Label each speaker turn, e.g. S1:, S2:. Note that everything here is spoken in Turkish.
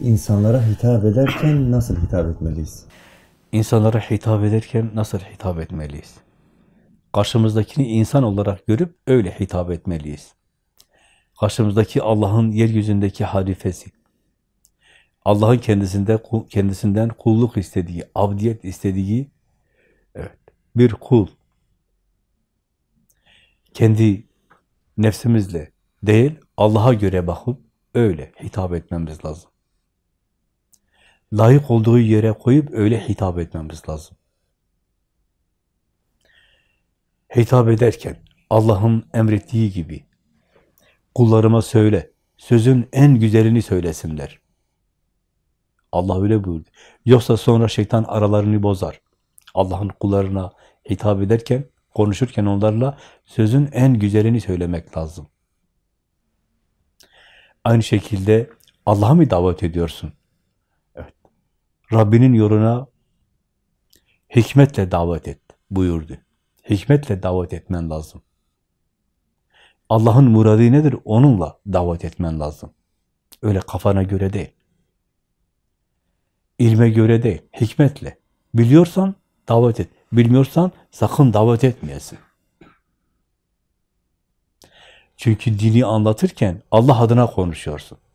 S1: İnsanlara hitap ederken nasıl hitap etmeliyiz? İnsanlara hitap
S2: ederken nasıl hitap etmeliyiz?
S1: Karşımızdakini insan olarak görüp öyle hitap etmeliyiz. Karşımızdaki Allah'ın yeryüzündeki halifesi, Allah'ın kendisinde kendisinden kulluk istediği, abdiyet istediği evet, bir kul. Kendi nefsimizle değil, Allah'a göre bakıp öyle hitap etmemiz lazım layık olduğu yere koyup öyle hitap etmemiz lazım. Hitap ederken Allah'ın emrettiği gibi kullarıma söyle, sözün en güzelini söylesinler. Allah öyle buyurdu. Yoksa sonra şeytan aralarını bozar. Allah'ın kullarına hitap ederken, konuşurken onlarla sözün en güzelini söylemek lazım. Aynı şekilde Allah'a mı davet ediyorsun? Rabbinin yoluna hikmetle davet et buyurdu. Hikmetle davet etmen lazım. Allah'ın muradı nedir? Onunla davet etmen lazım. Öyle kafana göre değil. İlme göre değil, hikmetle. Biliyorsan davet et. Bilmiyorsan sakın davet etmeyesin. Çünkü dini anlatırken Allah adına konuşuyorsun.